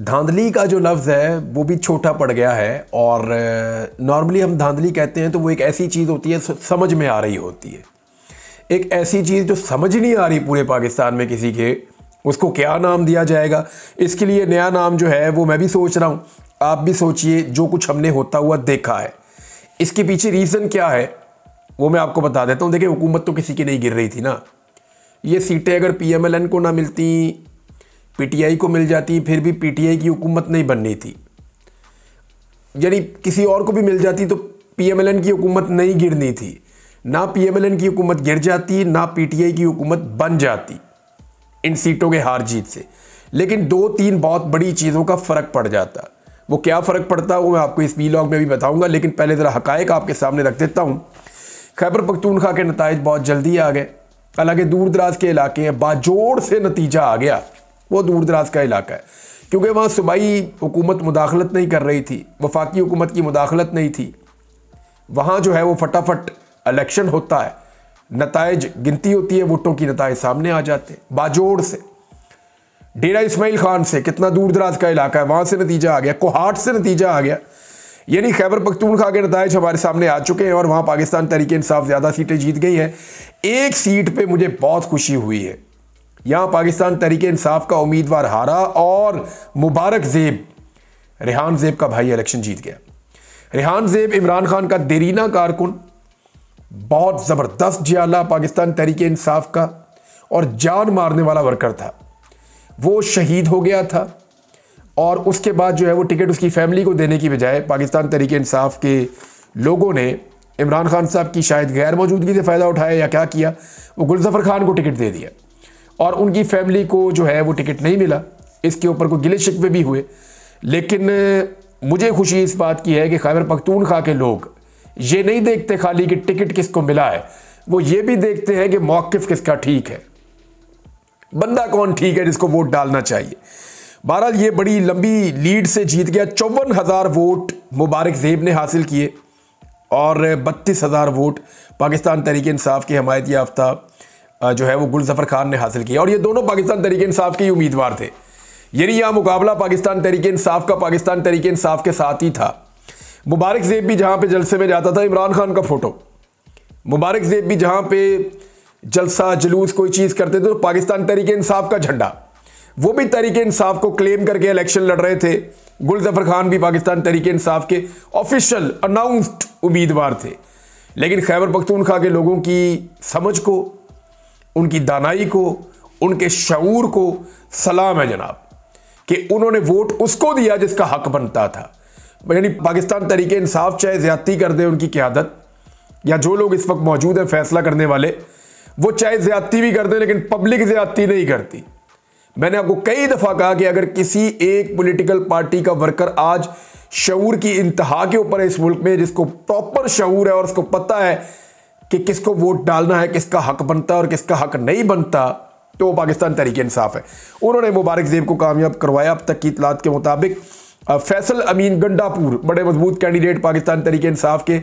धांधली का जो लफ्ज़ है वो भी छोटा पड़ गया है और नॉर्मली हम धांधली कहते हैं तो वो एक ऐसी चीज़ होती है समझ में आ रही होती है एक ऐसी चीज़ जो समझ नहीं आ रही पूरे पाकिस्तान में किसी के उसको क्या नाम दिया जाएगा इसके लिए नया नाम जो है वो मैं भी सोच रहा हूँ आप भी सोचिए जो कुछ हमने होता हुआ देखा है इसके पीछे रीज़न क्या है वो मैं आपको बता देता हूँ देखिए हुकूमत तो किसी की नहीं गिर रही थी ना ये सीटें अगर पी को ना मिलती पीटीआई को मिल जाती फिर भी पीटीआई की हुकूमत नहीं बननी थी यानी किसी और को भी मिल जाती तो पीएमएलएन की हुकूमत नहीं गिरनी थी ना पीएमएलएन की हुकूमत गिर जाती ना पीटीआई की हुकूमत बन जाती इन सीटों के हार जीत से लेकिन दो तीन बहुत बड़ी चीज़ों का फ़र्क पड़ जाता वो क्या फ़र्क पड़ता वो मैं आपको इस वीलॉग में भी बताऊंगा लेकिन पहले ज़रा हक आपके सामने रख देता हूँ खैबर पखतूनखा के नतज बहुत जल्दी आ गए हालांकि दूर दराज के इलाके हैं बाजोड़ से नतीजा आ गया वो दूर दराज का इलाका है क्योंकि वहाँ सूबाई हुकूमत मुदाखलत नहीं कर रही थी वफाकी हुकूमत की मुदाखलत नहीं थी वहाँ जो है वो फटाफट इलेक्शन होता है नतज गिनती होती है वोटों की नतज सामने आ जाते हैं बाजोड़ से डेरा इसमाइल खान से कितना दूर दराज का इलाका है वहाँ से नतीजा आ गया कोहाट से नतीजा आ गया यानी खैबर पख्तूनखा के नतज हमारे सामने आ चुके हैं और वहाँ पाकिस्तान तरीके इंसाफ ज़्यादा सीटें जीत गई हैं एक सीट पर मुझे बहुत खुशी हुई है यहाँ पाकिस्तान तरीके इंसाफ का उम्मीदवार हारा और मुबारक जेब रेहान जेब का भाई इलेक्शन जीत गया रेहान जेब इमरान खान का देरीना कारकुन बहुत ज़बरदस्त जियाला पाकिस्तान तरीके इंसाफ का और जान मारने वाला वर्कर था वो शहीद हो गया था और उसके बाद जो है वो टिकट उसकी फैमिली को देने की बजाय पाकिस्तान तरीके इंसाफ के लोगों ने इमरान खान साहब की शायद गैर मौजूदगी से फ़ायदा उठाया या क्या किया वो गुलजफ़र खान को टिकट दे दिया और उनकी फैमिली को जो है वो टिकट नहीं मिला इसके ऊपर कोई गिले शिकवे भी हुए लेकिन मुझे खुशी इस बात की है कि खैबर खा के लोग ये नहीं देखते खाली कि टिकट किसको मिला है वो ये भी देखते हैं कि मौकफ किसका ठीक है बंदा कौन ठीक है जिसको वोट डालना चाहिए बहरहाल ये बड़ी लंबी लीड से जीत गया चौवन हज़ार वोट मुबारक जेब ने हासिल किए और बत्तीस हज़ार वोट पाकिस्तान तरीके इंसाफ के हमायत याफ्ता जो है वो गुलजफर खान ने हासिल किया और ये दोनों पाकिस्तान तरीके इंसाफ के उम्मीदवार थे यानी यहाँ मुकाबला पाकिस्तान तरीके इंसाफ का पाकिस्तान तरीके इंसाफ के साथ ही था मुबारक जेब भी जहाँ पे जलसे में जाता था इमरान खान का फ़ोटो मुबारक जेब भी जहाँ पे जलसा जलूस कोई चीज़ करते थे तो पाकिस्तान तरीके इंसाफ का झंडा वो भी तरीके इंसाफ को क्लेम करके इलेक्शन लड़ रहे थे गुलजफर खान भी पाकिस्तान तरीके इंसाफ के ऑफिशियल अनाउंस्ड उम्मीदवार थे लेकिन खैबर पखतूनखा के लोगों की समझ को उनकी दानाई को उनके शूर को सलाम है जनाब कि उन्होंने वोट उसको दिया जिसका हक बनता था यानी पाकिस्तान तरीके इंसाफ चाहे ज्यादती कर दे उनकी क्यादत या जो लोग इस वक्त मौजूद हैं फैसला करने वाले वो चाहे ज्यादती भी कर दें लेकिन पब्लिक ज्यादती नहीं करती मैंने आपको कई दफ़ा कहा कि अगर किसी एक पॉलिटिकल पार्टी का वर्कर आज शूर की इंतहा के ऊपर है इस मुल्क में जिसको प्रॉपर शूर है और उसको पता है कि किसको वोट डालना है किसका हक बनता है और किसका हक नहीं बनता तो वो पाकिस्तान तहरीक इंसाफ है उन्होंने मुबारक जेब को कामयाब करवाया अब तक की इतलात के मुताबिक फैसल अमीन गंडापुर बड़े मजबूत कैंडिडेट पाकिस्तान तहरीक इंसाफ के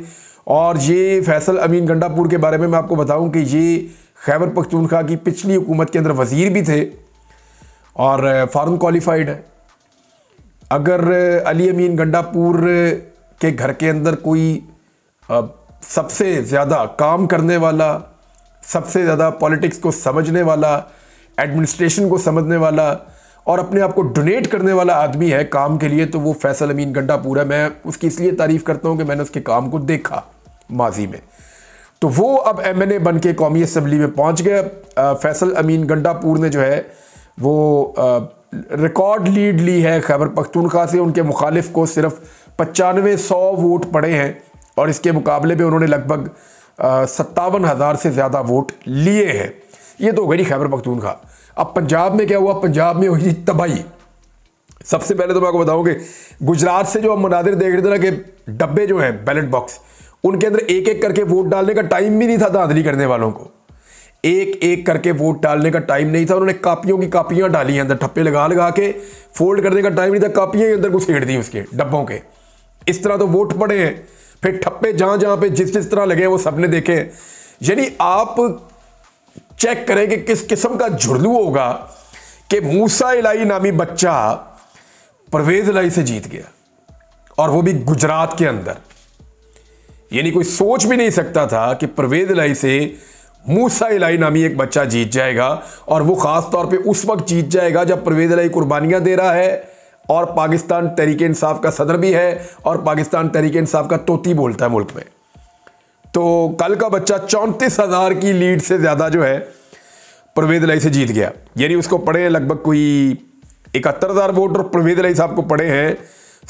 और ये फैसल अमीन गंडापुर के बारे में मैं आपको बताऊं कि ये खैबर पख्तूनखा की पिछली हुकूमत के अंदर वजीर भी थे और फ़ारन क्वालिफाइड है अगर अली अमीन गंडापुर के घर के अंदर कोई सबसे ज़्यादा काम करने वाला सबसे ज़्यादा पॉलिटिक्स को समझने वाला एडमिनिस्ट्रेशन को समझने वाला और अपने आप को डोनेट करने वाला आदमी है काम के लिए तो वो फैसल अमीन गंडापुर पूरा मैं उसकी इसलिए तारीफ़ करता हूँ कि मैंने उसके काम को देखा माजी में तो वो अब एम एन ए बन के कौमी असम्बली में पहुँच गया फैसल अमीन गंडापुर ने जो है वो रिकॉर्ड लीड ली है खैबर पख्तूनख्वा से उनके मुखालिफ को सिर्फ पचानवे सौ वोट पड़े हैं और इसके मुकाबले में उन्होंने लगभग सत्तावन हज़ार से ज़्यादा वोट लिए हैं ये तो हो गई खैबर पखतूनखा अब पंजाब में क्या हुआ पंजाब में हुई तबाही सबसे पहले तो मैं आपको बताऊं कि गुजरात से जो हम मनाजिर देख रहे थे ना कि डब्बे जो हैं बैलेट बॉक्स उनके अंदर एक एक करके वोट डालने का टाइम भी नहीं था धांधली करने वालों को एक एक करके वोट डालने का टाइम नहीं था उन्होंने कापियों की कापियां डाली हैं अंदर ठप्पे लगा लगा के फोल्ड करने का टाइम नहीं था कापियां अंदर घुसेड़ दी उसके डब्बों के इस तरह तो वोट पड़े हैं फिर ठप्पे जहां जहां पे जिस जिस तरह लगे वो सबने देखे यानी आप चेक करें कि किस किस्म का झुरलू होगा कि मूसा इलाई नामी बच्चा परवेज इलाई से जीत गया और वो भी गुजरात के अंदर यानी कोई सोच भी नहीं सकता था कि परवेज इलाई से मूसा इलाई नामी एक बच्चा जीत जाएगा और वो ख़ास तौर पे उस वक्त जीत जाएगा जब परवेज इलाई कुर्बानियां दे रहा है और पाकिस्तान तहरीक इंसाफ का सदर भी है और पाकिस्तान तहरीक इंसाफ का तोती बोलता है मुल्क में तो कल का बच्चा चौंतीस हज़ार की लीड से ज़्यादा जो है प्रवेद लाई से जीत गया यानी उसको पड़े लगभग कोई इकहत्तर हज़ार वोट और प्रवेद लाई साहब को पड़े हैं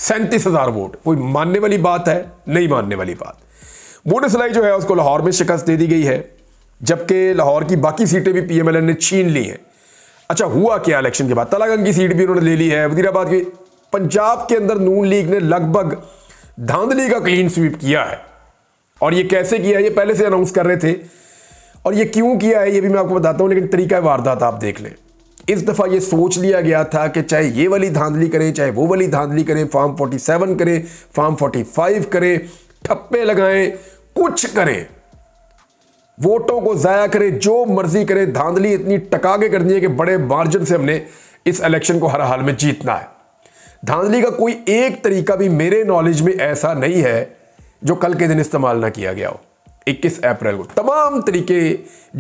सैंतीस हज़ार वोट कोई मानने वाली बात है नहीं मानने वाली बात बोनस लाई जो है उसको लाहौर में शिकस्त दे दी गई है जबकि लाहौर की बाकी सीटें भी पी ने छीन ली हैं अच्छा हुआ क्या इलेक्शन के बाद तलागंग की सीट भी उन्होंने ले ली है वजीराबाद की पंजाब के अंदर नून लीग ने लगभग धांधली का क्लीन स्वीप किया है और ये कैसे किया है ये पहले से अनाउंस कर रहे थे और ये क्यों किया है ये भी मैं आपको बताता हूँ लेकिन तरीका वारदात आप देख लें इस दफ़ा ये सोच लिया गया था कि चाहे ये वाली धांधली करें चाहे वो वाली धांधली करें फार्म 47 करें फार्म 45 करें ठप्पे लगाएं कुछ करें वोटों को ज़ाया करे जो मर्जी करे धांधली इतनी टका के करनी है कि बड़े मार्जिन से हमने इस इलेक्शन को हर हाल में जीतना है धांधली का कोई एक तरीका भी मेरे नॉलेज में ऐसा नहीं है जो कल के दिन इस्तेमाल ना किया गया हो 21 अप्रैल को तमाम तरीके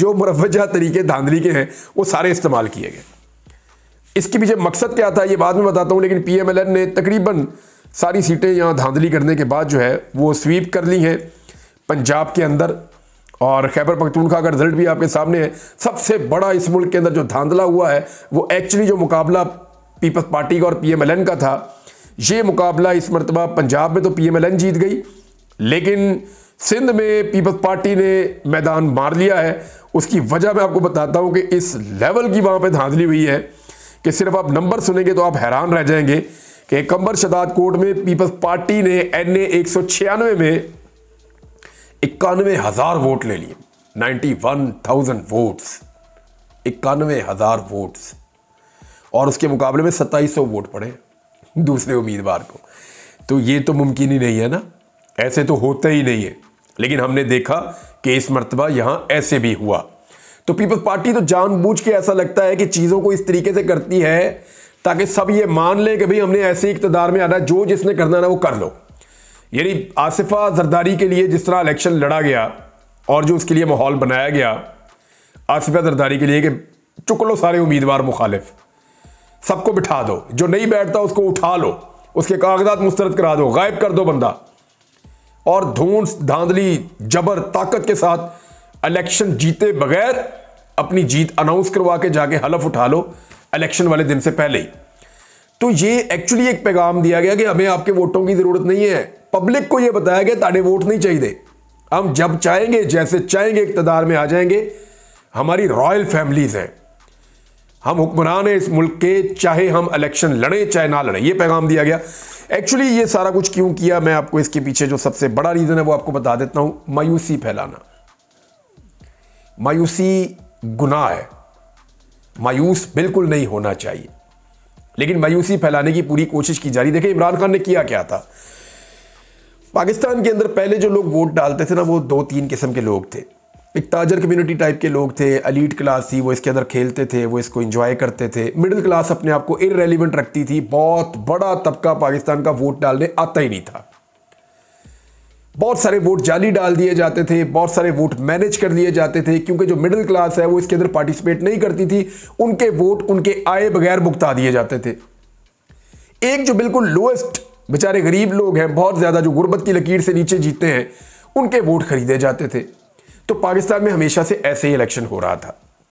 जो मुरवजा तरीके धांधली के हैं वो सारे इस्तेमाल किए गए इसके पीछे मकसद क्या था ये बाद में बताता हूँ लेकिन पीएमएलएन ने तकरीबन सारी सीटें यहाँ धांधली करने के बाद जो है वो स्वीप कर ली हैं पंजाब के अंदर और खैबर पख्तूनखा का रिजल्ट भी आपके सामने है सबसे बड़ा इस मुल्क के अंदर जो धांधला हुआ है वो एक्चुअली जो मुकाबला पीपल्स पार्टी का और पीएमएलएन का था ये मुकाबला इस मरतबा पंजाब में तो पीएमएलएन जीत गई लेकिन सिंध में पीपल्स पार्टी ने मैदान मार लिया है उसकी वजह मैं आपको बताता हूँ कि इस लेवल की वहाँ पर धांधली हुई है कि सिर्फ आप नंबर सुनेंगे तो आप हैरान रह जाएंगे कि कंबर शदाद कोर्ट में पीपल्स पार्टी ने एन ए में इक्यानवे हजार वोट ले लिए नाइन्टी वन थाउजेंड वोट्स इक्यानवे हजार वोट्स और उसके मुकाबले में सत्ताईस सौ वोट पड़े दूसरे उम्मीदवार को तो ये तो मुमकिन ही नहीं है ना ऐसे तो होते ही नहीं है लेकिन हमने देखा कि इस मरतबा यहां ऐसे भी हुआ तो पीपल्स पार्टी तो जानबूझ के ऐसा लगता है कि चीज़ों को इस तरीके से करती है ताकि सब ये मान लें कि भाई हमने ऐसे इकतदार में आना जो जिसने करना ना वो कर लो यानी आसिफा जरदारी के लिए जिस तरह इलेक्शन लड़ा गया और जो उसके लिए माहौल बनाया गया आसिफा जरदारी के लिए कि चुक लो सारे उम्मीदवार मुखालिफ सबको बिठा दो जो नहीं बैठता उसको उठा लो उसके कागजात मुस्तरद करा दो गायब कर दो बंदा और धूंस धांधली जबर ताकत के साथ इलेक्शन जीते बगैर अपनी जीत अनाउंस करवा के जाके हलफ उठा लो इलेक्शन वाले दिन से पहले ही तो ये एक्चुअली एक पैगाम दिया गया कि हमें आपके वोटों की ज़रूरत नहीं है पब्लिक को ये बताया गया ताड़े वोट नहीं चाहिए हम जब चाहेंगे जैसे चाहेंगे इकतदार में आ जाएंगे हमारी रॉयल फैमिलीज़ हैं हम हुक्मरान हैं इस मुल्क के चाहे हम इलेक्शन लड़ें चाहे ना लड़ें ये पैगाम दिया गया एक्चुअली ये सारा कुछ क्यों किया मैं आपको इसके पीछे जो सबसे बड़ा रीज़न है वो आपको बता देता हूं मायूसी फैलाना मायूसी गुनाह है मायूस बिल्कुल नहीं होना चाहिए लेकिन मायूसी फैलाने की पूरी कोशिश की जा रही देखिए इमरान खान ने किया क्या था पाकिस्तान के अंदर पहले जो लोग वोट डालते थे ना वो दो तीन किस्म के लोग थे एक ताजर कम्युनिटी टाइप के लोग थे अलीट क्लास थी वो इसके अंदर खेलते थे वो इसको इंजॉय करते थे मिडिल क्लास अपने आप को इरेलीवेंट रखती थी बहुत बड़ा तबका पाकिस्तान का वोट डालने आता ही नहीं था बहुत सारे वोट जाली डाल दिए जाते थे बहुत सारे वोट मैनेज कर लिए जाते थे क्योंकि जो मिडिल क्लास है वो इसके अंदर पार्टिसिपेट नहीं करती थी उनके वोट उनके आए बगैर भुगता दिए जाते थे एक जो बिल्कुल लोएस्ट बेचारे गरीब लोग हैं बहुत ज़्यादा जो गुर्बत की लकीर से नीचे जीते हैं उनके वोट खरीदे जाते थे तो पाकिस्तान में हमेशा से ऐसे ही इलेक्शन हो रहा था